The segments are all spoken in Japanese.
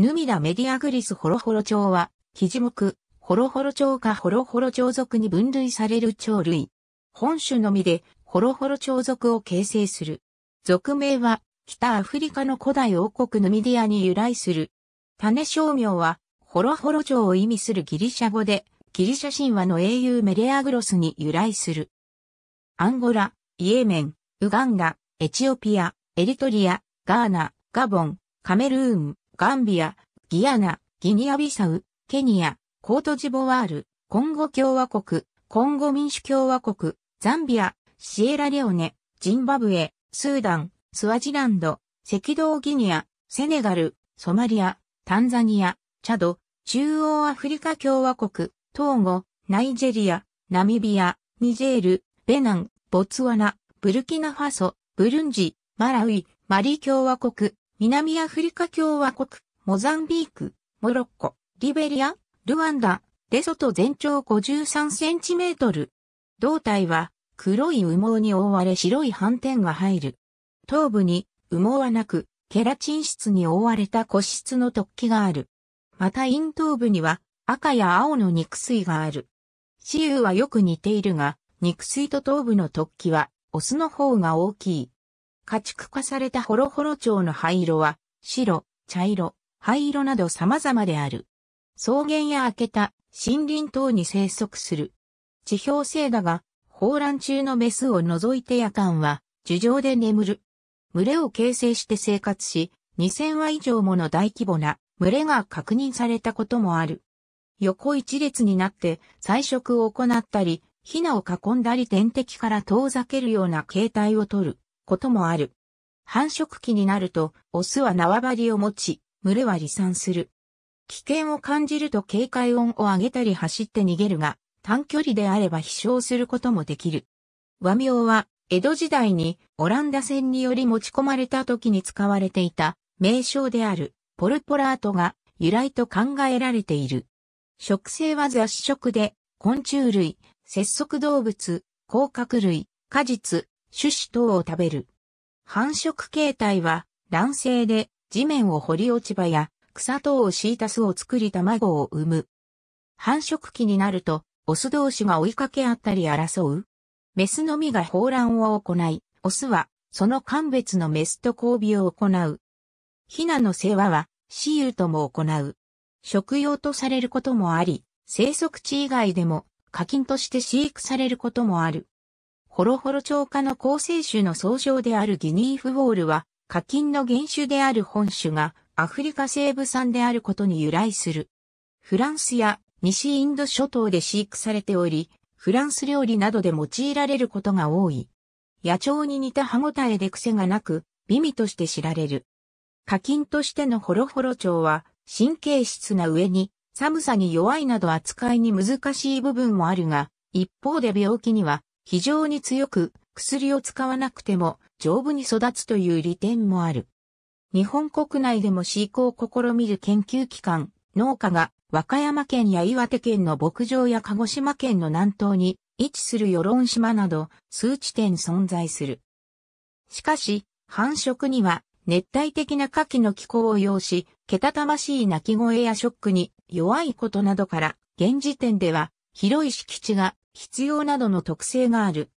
涙メディアグリスホロホロ鳥は、基地目、ホロホロ鳥かホロホロ鳥属に分類される鳥類。本種のみで、ホロホロ鳥属を形成する。属名は、北アフリカの古代王国ヌミディアに由来する。種商名は、ホロホロ鳥を意味するギリシャ語で、ギリシャ神話の英雄メレアグロスに由来する。アンゴラ、イエメン、ウガンダ、エチオピア、エリトリア、ガーナ、ガボン、カメルーン、ガンビア、ギアナ、ギニアビサウ、ケニア、コートジボワール、コンゴ共和国、コンゴ民主共和国、ザンビア、シエラレオネ、ジンバブエ、スーダン、スワジランド、赤道ギニア、セネガル、ソマリア、タンザニア、チャド、中央アフリカ共和国、トーゴ、ナイジェリア、ナミビア、ニジェール、ベナン、ボツワナ、ブルキナファソ、ブルンジ、マラウイ、マリ共和国、南アフリカ共和国、モザンビーク、モロッコ、リベリア、ルワンダ、レソト全長53センチメートル。胴体は黒い羽毛に覆われ白い斑点が入る。頭部に羽毛はなく、ケラチン質に覆われた個室の突起がある。また陰頭部には赤や青の肉水がある。雌雄はよく似ているが、肉水と頭部の突起はオスの方が大きい。家畜化されたホロホロ蝶の灰色は、白、茶色、灰色など様々である。草原や明けた森林等に生息する。地表性だが、放卵中のメスを除いて夜間は、樹上で眠る。群れを形成して生活し、2000羽以上もの大規模な群れが確認されたこともある。横一列になって採食を行ったり、ヒナを囲んだり天敵から遠ざけるような形態をとる。こともある。繁殖期になると、オスは縄張りを持ち、群れは離散する。危険を感じると警戒音を上げたり走って逃げるが、短距離であれば飛翔することもできる。和名は、江戸時代にオランダ船により持ち込まれた時に使われていた名称であるポルポラートが由来と考えられている。食性は雑食で昆虫類、節足動物、甲殻類、果実、種子等を食べる。繁殖形態は卵性で地面を掘り落ち葉や草等を敷いた巣を作り卵を産む。繁殖期になるとオス同士が追いかけ合ったり争う。メスのみが放卵を行い、オスはその間別のメスと交尾を行う。ヒナの世話は私有とも行う。食用とされることもあり、生息地以外でも課金として飼育されることもある。ホロホロ超過の構成種の総称であるギニーフウォールは、課金の原種である本種がアフリカ西部産であることに由来する。フランスや西インド諸島で飼育されており、フランス料理などで用いられることが多い。野鳥に似た歯ごたえで癖がなく、美味として知られる。課金としてのホロホロ蝶は、神経質な上に、寒さに弱いなど扱いに難しい部分もあるが、一方で病気には非常に強く薬を使わなくても丈夫に育つという利点もある。日本国内でも飼育を試みる研究機関、農家が和歌山県や岩手県の牧場や鹿児島県の南東に位置する与論島など数地点存在する。しかし、繁殖には熱帯的な夏季の気候を要し、けたたましい鳴き声やショックに弱いことなどから、現時点では広い敷地が必要などの特性がある。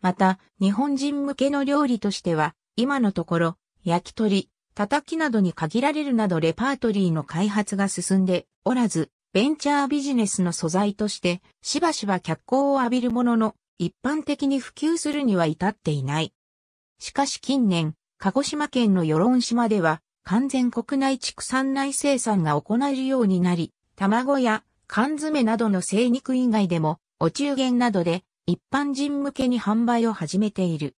また、日本人向けの料理としては、今のところ、焼き鳥、叩きなどに限られるなどレパートリーの開発が進んでおらず、ベンチャービジネスの素材として、しばしば脚光を浴びるものの、一般的に普及するには至っていない。しかし近年、鹿児島県の与論島では、完全国内畜産内生産が行えるようになり、卵や缶詰などの生肉以外でも、お中元などで一般人向けに販売を始めている。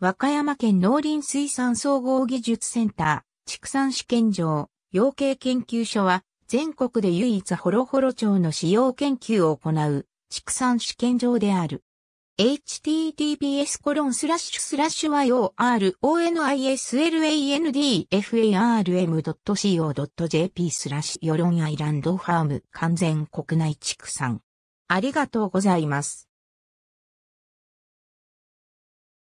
和歌山県農林水産総合技術センター、畜産試験場、養鶏研究所は、全国で唯一ホロホロ町の使用研究を行う畜産試験場である。https コロンスラッシュスラッシュ y o r o n i s l a n d f a r m c o j p スラッシュヨロアイランドファーム完全国内畜産ありがとうございます。